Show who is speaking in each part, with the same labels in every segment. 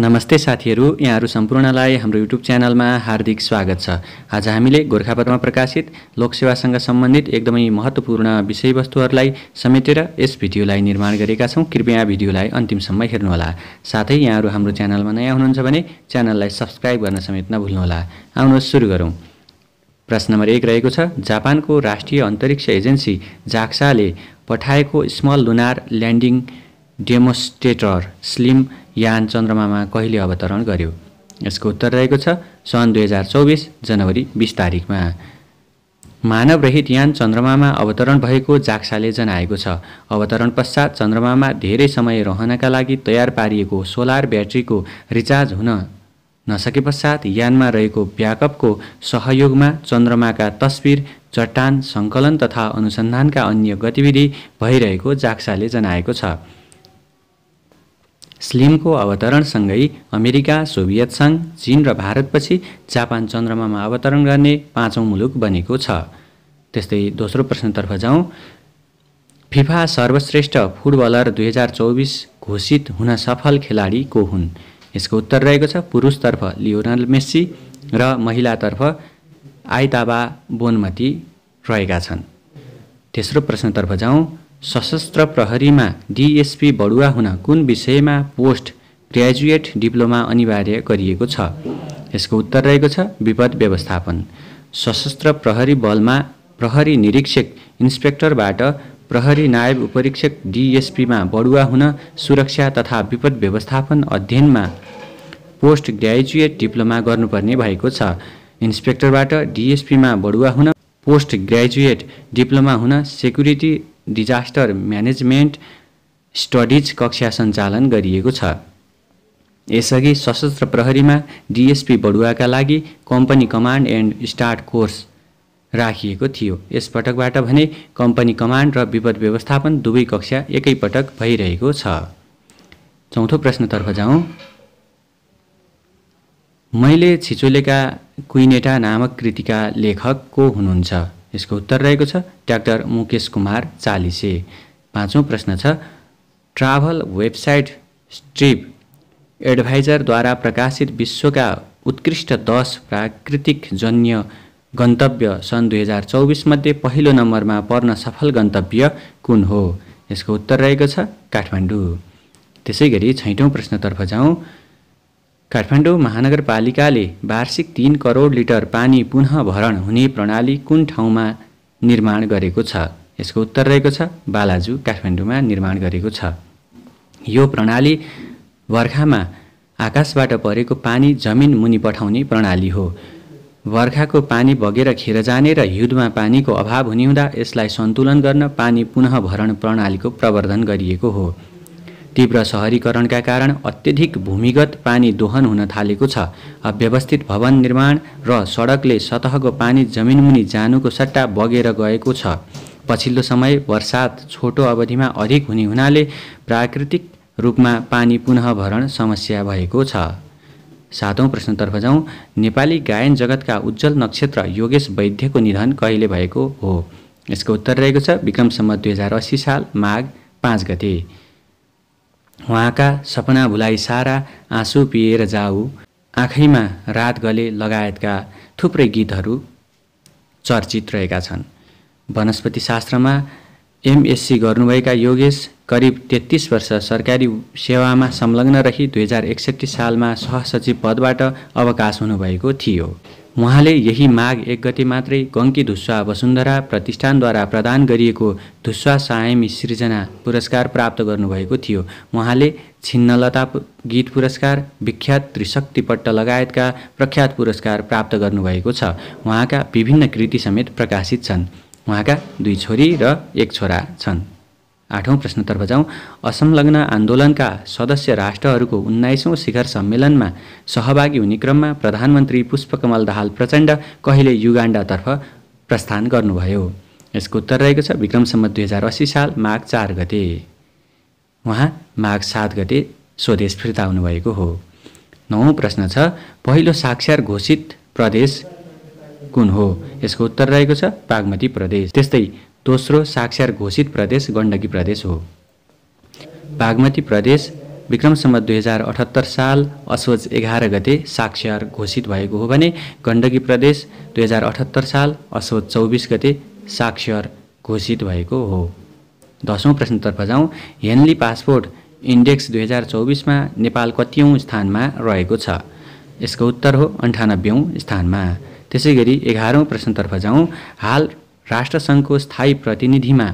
Speaker 1: नमस्ते साथीहरू यहाँहरू सम्पूर्णलाई हाम्रो युट्युब च्यानलमा हार्दिक स्वागत छ आज हामीले गोर्खापत्रमा प्रकाशित लोकसेवासँग सम्बन्धित एकदमै महत्त्वपूर्ण विषयवस्तुहरूलाई समेटेर यस भिडियोलाई निर्माण गरेका छौँ कृपया भिडियोलाई अन्तिमसम्म हेर्नुहोला साथै यहाँहरू हाम्रो च्यानलमा नयाँ हुनुहुन्छ भने च्यानललाई सब्सक्राइब गर्न समेत नभुल्नुहोला आउनुहोस् सुरु गरौँ प्रश्न नम्बर एक रहेको छ जापानको राष्ट्रिय अन्तरिक्ष एजेन्सी जाक्साले पठाएको small lunar landing demonstrator SLIM यान चन्द्रमामा कहिले अवतरण गर्यो यसको उत्तर रहेको छ सन् दुई हजार चौबिस जनवरी बिस तारिकमा मानवरहित यान चन्द्रमामा अवतरण भएको जाक्साले जनाएको छ अवतरण पश्चात चन्द्रमामा धेरै समय रहनका लागि तयार पारिएको सोलर ब्याट्रीको रिचार्ज हुन नसके पश्चात यानमा रहेको ब्याकअपको सहयोगमा चन्द्रमाका तस्विर चट्टान सङ्कलन तथा अनुसन्धानका अन्य गतिविधि भइरहेको जाक्साले जनाएको छ स्लिमको अवतरणसँगै अमेरिका सोभियत सङ्घ चीन र भारतपछि जापान चन्द्रमामा अवतरण गर्ने पाँचौँ मुलुक बनेको छ त्यस्तै दोस्रो प्रश्नतर्फ जाउँ फिफा सर्वश्रेष्ठ फुटबलर दुई हजार चौबिस घोषित हुन सफल खेलाडी को हुन् यसको उत्तर रहेको छ पुरुषतर्फ लियोनल मेस्सी र महिलातर्फ आइताबा बोनमती रहेका छन् तेस्रो प्रश्नतर्फ जाउँ सशस्त्र प्रहरीमा डिएसपी बढुवा हुन कुन विषयमा पोस्ट ग्रेजुएट डिप्लोमा अनिवार्य गरिएको छ यसको उत्तर रहेको छ विपद व्यवस्थापन सशस्त्र प्रहरी बलमा प्रहरी निरीक्षक इन्सपेक्टरबाट प्रहरी नायब उपरीक्षक डिएसपीमा बढुवा हुन सुरक्षा तथा विपद व्यवस्थापन अध्ययनमा पोस्ट ग्रेजुएट डिप्लोमा गर्नुपर्ने भएको छ इन्सपेक्टरबाट डिएसपीमा बढुवा हुन पोस्ट ग्रेजुएट डिप्लोमा हुन सेक्युरिटी डिजास्टर म्यानेजमेन्ट स्टडिज कक्षा सञ्चालन गरिएको छ यसअघि सशस्त्र प्रहरीमा डिएसपी बढुवाका लागि company command and start course राखिएको थियो यसपटकबाट भने कम्पनी कमान्ड र विपद व्यवस्थापन दुवै कक्षा एकैपटक भइरहेको छ चौथो प्रश्नतर्फ जाउँ मैले छिचोलेका कुइनेटा नामक कृतिका लेखक को हुनुहुन्छ यसको उत्तर रहेको छ डाक्टर मुकेश कुमार चालिसे पाँचौँ प्रश्न छ ट्राभल वेबसाइट स्ट्रिप एडभाइजरद्वारा प्रकाशित विश्वका उत्कृष्ट दस प्राकृतिक जन्य गन्तव्य सन् दुई हजार चौबिसमध्ये पहिलो नम्बरमा पर्न सफल गन्तव्य कुन हो यसको उत्तर रहेको छ काठमाडौँ त्यसै गरी छैटौँ प्रश्नतर्फ जाउँ काठमाडौँ महानगरपालिकाले वार्षिक तिन करोड लिटर पानी पुनः भरण हुने प्रणाली कुन ठाउँमा निर्माण गरेको छ यसको उत्तर रहेको छ बालाजु काठमाडौँमा निर्माण गरेको छ यो प्रणाली बर्खामा आकाशबाट परेको पानी जमिन मुनि पठाउने प्रणाली हो बर्खाको पानी बगेर खेर जाने र हिउँदमा पानीको अभाव हुने हुँदा यसलाई सन्तुलन गर्न पानी पुनः भरण प्रणालीको प्रवर्धन गरिएको हो तीव्र सहरीकरणका कारण अत्यधिक भूमिगत पानी दोहन हुन थालेको छ अव्यवस्थित भवन निर्माण र सडकले सतहको पानी जमिनमुनि जानुको सट्टा बगेर गएको छ पछिल्लो समय वर्षात छोटो अवधिमा अधिक हुने हुनाले प्राकृतिक रूपमा पानी पुनः समस्या भएको छ सातौँ प्रश्नतर्फ जाउँ नेपाली गायन जगतका उज्जवल नक्षत्र योगेश वैद्यको निधन कहिले भएको हो यसको उत्तर रहेको छ विक्रमसम्म दुई हजार अस्सी साल माघ पाँच गते उहाँका सपना भुलाइ सारा आँसु पिएर जाऊ आँखैमा रात गले लगायतका थुप्रै गीतहरू चर्चित रहेका छन् वनस्पति शास्त्रमा एमएससी गर्नुभएका योगेश करिब तेत्तिस वर्ष सरकारी सेवामा संलग्न रही दुई हजार एकसट्ठी सालमा सहसचिव पदबाट अवकाश हुनुभएको थियो उहाँले यही माघ एक गते मात्रै गङ्की धुस्वा वसुन्धरा प्रतिष्ठानद्वारा प्रदान गरिएको धुस्वा सायमी सृजना पुरस्कार प्राप्त गर्नुभएको थियो उहाँले छिन्नलता गीत पुरस्कार विख्यात त्रिशक्तिपट्ट लगायतका प्रख्यात पुरस्कार प्राप्त गर्नुभएको छ उहाँका विभिन्न कृति समेत प्रकाशित छन् उहाँका दुई छोरी र एक छोरा छन् आठौँ प्रश्नतर्फ जाउँ असंलग्न आन्दोलनका सदस्य राष्ट्रहरूको उन्नाइसौँ शिखर सम्मेलनमा सहभागी हुने क्रममा प्रधानमन्त्री पुष्पकमल दाहाल प्रचण्ड कहिले युगाण्डातर्फ प्रस्थान गर्नुभयो यसको उत्तर रहेको छ विक्रमसम्म दुई हजार असी साल माघ चार गते उहाँ माघ सात गते स्वदेश फिर्ता हुनुभएको हो नौ प्रश्न छ पहिलो साक्षर घोषित प्रदेश कुन हो यसको उत्तर रहेको छ बागमती प्रदेश त्यस्तै दोस्रो साक्षर घोषित प्रदेश गण्डकी प्रदेश हो बागमती प्रदेश विक्रमसम्म दुई हजार अठहत्तर साल असोज एघार गते साक्षर घोषित भएको हो भने गण्डकी प्रदेश दुई हजार अठहत्तर साल असोज चौबिस गते साक्षर घोषित भएको हो दसौँ प्रश्नतर्फ जाउँ हेनली पासपोर्ट इन्डेक्स दुई हजार चौबिसमा नेपाल कतियौँ स्थानमा रहेको छ यसको उत्तर हो अन्ठानब्बेौँ स्थानमा त्यसै गरी एघारौँ प्रश्नतर्फ जाउँ हाल राष्ट्रसङ्घको स्थायी प्रतिनिधिमा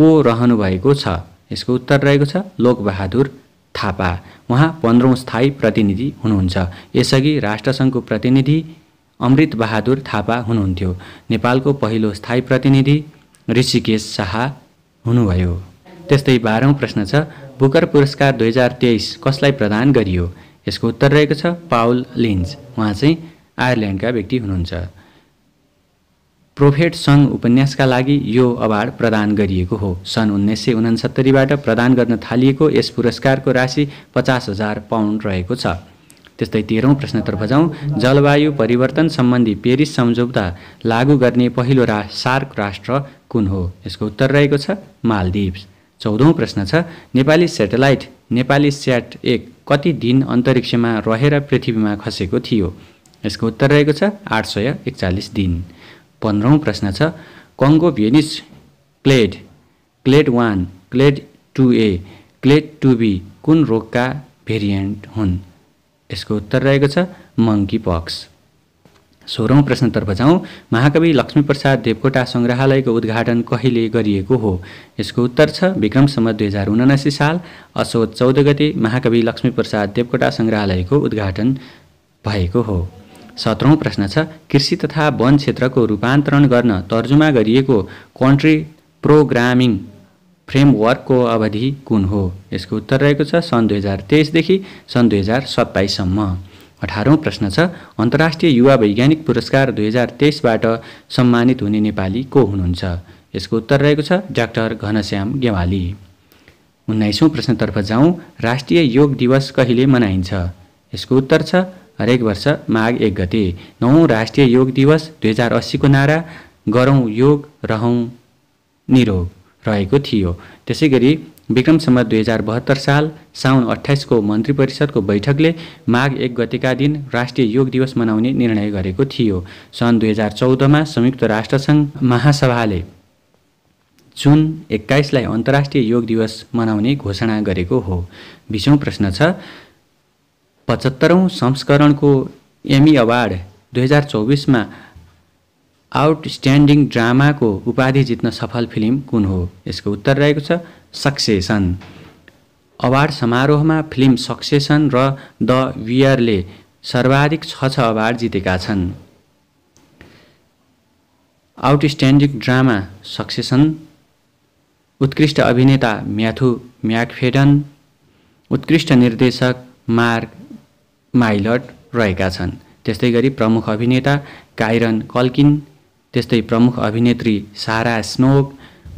Speaker 1: को रहनुभएको छ यसको उत्तर रहेको छ लोकबहादुर थापा उहाँ पन्ध्रौँ स्थायी प्रतिनिधि हुनुहुन्छ यसअघि राष्ट्रसङ्घको प्रतिनिधि अमृत बहादुर थापा हुनुहुन्थ्यो नेपालको पहिलो स्थायी प्रतिनिधि ऋषिकेश शाह हुनुभयो त्यस्तै बाह्रौँ प्रश्न छ बुकर पुरस्कार दुई हजार तेइस कसलाई प्रदान गरियो यसको उत्तर रहेको छ पाउल लिन्ज उहाँ चाहिँ आयरल्यान्डका व्यक्ति हुनुहुन्छ प्रोफेट सङ्घ उपन्यासका लागि यो अवार्ड प्रदान गरिएको हो सन् उन्नाइस सय उनासत्तरीबाट प्रदान गर्न थालिएको यस पुरस्कारको राशि पचास हजार पाउन्ड रहेको छ त्यस्तै तेह्रौँ प्रश्नतर्फ जाउँ जलवायु परिवर्तन सम्बन्धी पेरिस सम्झौता लागू गर्ने पहिलो रा सार्क राष्ट्र कुन हो यसको उत्तर रहेको छ मालदिप्स चौधौँ प्रश्न छ नेपाली सेटेलाइट नेपाली स्याट एक कति दिन अन्तरिक्षमा रहेर पृथ्वीमा खसेको थियो यसको उत्तर रहेको छ आठ सय एकचालिस दिन पन्ध्रौँ प्रश्न छ कङ्गो भेनिस clade clade one clade two A clade two B कुन रोगका भेरिएन्ट हुन् यसको उत्तर रहेको छ मङ्की पक्स सोह्रौँ प्रश्नतर्फ जाउँ महाकवि लक्ष्मीप्रसाद देवकोटा सङ्ग्रहालयको उद्घाटन कहिले गरिएको हो यसको उत्तर छ विक्रमसम्म दुई हजार उनासी साल असोज चौध गते महाकवि लक्ष्मीप्रसाद देवकोटा सङ्ग्रहालयको उद्घाटन भएको हो सत्रौँ प्रश्न छ कृषि तथा वन क्षेत्रको रूपान्तरण गर्न तर्जुमा गरिएको कन्ट्री प्रोग्रामिङ फ्रेमवर्कको अवधि कुन हो यसको उत्तर रहेको छ सन् दुई हजार तेइसदेखि सन् दुई हजार सत्ताइससम्म अठारौँ प्रश्न छ अन्तर्राष्ट्रिय युवा वैज्ञानिक पुरस्कार दुई हजार तेइसबाट सम्मानित हुने नेपाली को हुनुहुन्छ यसको उत्तर रहेको छ डाक्टर घनश्याम गेवाली उन्नाइसौँ प्रश्नतर्फ जाउँ राष्ट्रिय योग दिवस कहिले मनाइन्छ यसको उत्तर छ हरेक वर्ष माघ एक गते नौ राष्ट्रिय योग दिवस दुई हजार अस्सीको नारा गरौँ योग रहौँ निरोग रहेको थियो त्यसै गरी विक्रम दुई हजार बहत्तर साल साउन अठाइसको मन्त्री परिषदको बैठकले माघ एक गतेका दिन राष्ट्रिय योग दिवस मनाउने निर्णय गरेको थियो सन् दुई हजार चौधमा संयुक्त राष्ट्रसङ्घ महासभाले जुन एक्काइसलाई अन्तर्राष्ट्रिय योग दिवस मनाउने घोषणा गरेको हो बिसौँ प्रश्न छ पचहत्तरौँ संस्करणको एमी अवार्ड दुई हजार चौबिसमा आउटस्ट्यान्डिङ ड्रामाको उपाधि जित्न सफल फिल्म कुन हो यसको उत्तर रहेको छ सक्सेसन अवार्ड समारोहमा फिल्म सक्सेसन र द वियरले सर्वाधिक छ छ अवार्ड जितेका छन् आउटस्ट्यान्डिङ ड्रामा सक्सेसन उत्कृष्ट अभिनेता म्याथु म्याकफेडन उत्कृष्ट निर्देशक मार्क माइलट रहेका छन् त्यस्तै गरी प्रमुख अभिनेता काइरन कल्किन त्यस्तै प्रमुख अभिनेत्री सारा स्नोक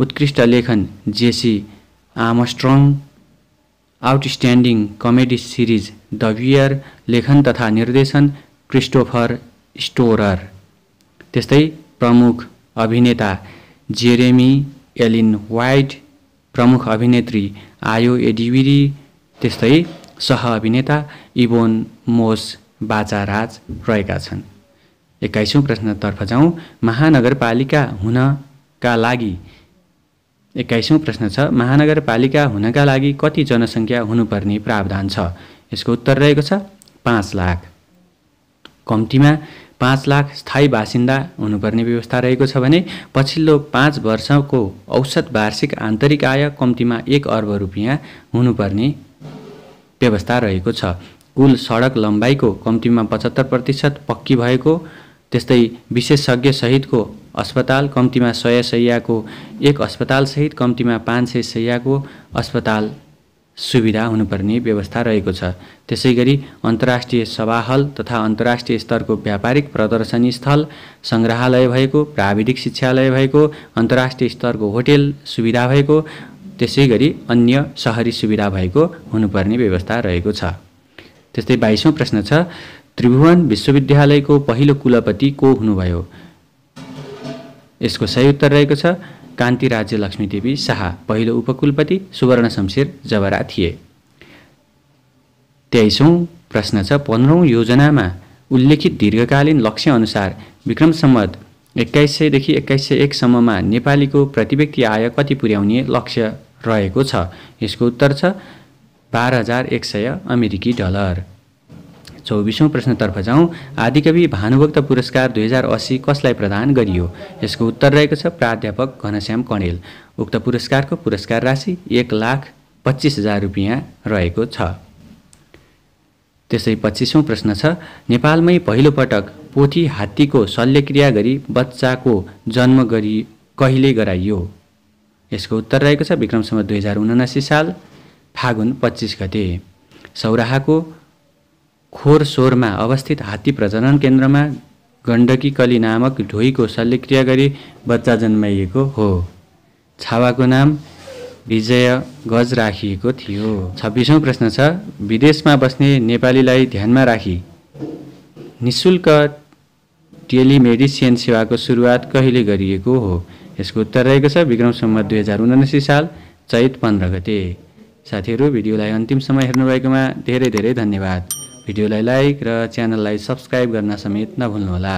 Speaker 1: उत्कृष्ट लेखन Jesse Armstrong outstanding comedy series the Bear लेखन तथा निर्देशन क्रिस्टोफर स्टोरर त्यस्तै प्रमुख अभिनेता जेरेमी एलिन वाइट प्रमुख अभिनेत्री आयो एडिविरी त्यस्तै सह अभिनेता इबोन मोस बाचाराज रहेका छन् एक्काइसौँ प्रश्नतर्फ जाउँ महानगरपालिका हुनका लागि एक्काइसौँ प्रश्न छ महानगरपालिका हुनका लागि कति जनसङ्ख्या हुनुपर्ने प्रावधान छ यसको उत्तर रहेको छ पाँच लाख कम्तीमा पाँच लाख स्थायी बासिन्दा हुनुपर्ने व्यवस्था रहेको छ भने पछिल्लो पाँच वर्षको औसत वार्षिक आन्तरिक आय कम्तीमा एक अर्ब रुपियाँ हुनुपर्ने व्यवस्था रहेको छ कुल सडक लम्बाइको कम्तीमा पचहत्तर प्रतिशत पक्की भएको त्यस्तै विशेषज्ञ सहितको अस्पताल कम्तीमा सय सयको एक अस्पतालसहित कम्तीमा पाँच सय सयको अस्पताल सुविधा हुनुपर्ने व्यवस्था रहेको छ त्यसै गरी अन्तर्राष्ट्रिय हल तथा अन्तर्राष्ट्रिय स्तरको व्यापारिक प्रदर्शनी स्थल सङ्ग्रहालय भएको प्राविधिक शिक्षालय भएको अन्तर्राष्ट्रिय स्तरको होटेल सुविधा भएको त्यसै गरी अन्य सहरी सुविधा भएको हुनुपर्ने व्यवस्था रहेको छ त्यस्तै बाइसौँ प्रश्न छ त्रिभुवन विश्वविद्यालयको पहिलो कुलपति को हुनुभयो यसको सही उत्तर रहेको छ कान्ति राज्य लक्ष्मीदेवी शाह पहिलो उपकुलपति सुवर्ण शमशेर जबरा थिए तेइसौँ प्रश्न छ पन्ध्रौँ योजनामा उल्लेखित दीर्घकालीन लक्ष्य अनुसार विक्रम सम्मत एक्काइस सयदेखि एक्काइस सय एकसम्ममा नेपालीको प्रतिव्यक्ति आय कति पुर्याउने लक्ष्य रहेको छ यसको उत्तर छ बाह्र हजार एक सय अमेरिकी डलर चौबिसौँ प्रश्नतर्फ जाउँ आदिकवि भानुभक्त पुरस्कार दुई हजार असी कसलाई प्रदान गरियो यसको उत्तर रहेको छ प्राध्यापक घनश्याम कणेल उक्त पुरस्कारको पुरस्कार राशि एक लाख पच्चिस हजार रुपियाँ रहेको छ त्यसै पच्चिसौँ प्रश्न छ नेपालमै पहिलोपटक पोथी हात्तीको शल्यक्रिया गरी बच्चाको जन्म गरी कहिले गराइयो यसको उत्तर रहेको छ विक्रमसम्म दुई हजार उनासी साल फागुन पच्चिस गते सौराहाको खोरसोरमा अवस्थित हात्ती प्रजनन केन्द्रमा गण्डकी कली नामक ढोइको शल्यक्रिया गरी बच्चा जन्माइएको हो छावाको नाम विजय गज राखिएको थियो छब्बिसौँ प्रश्न छ विदेशमा बस्ने नेपालीलाई ध्यानमा राखी निशुल्क टेलिमेडिसिन सेवाको सुरुवात कहिले गरिएको हो यसको उत्तर रहेको छ विक्रमसम्म दुई हजार उनासी साल चैत पन्ध्र गते साथीहरू भिडियोलाई समय हेर्नुभएकोमा धेरै धेरै धन्यवाद भिडियोलाई लाइक र च्यानललाई सब्सक्राइब गर्न समेत नभुल्नुहोला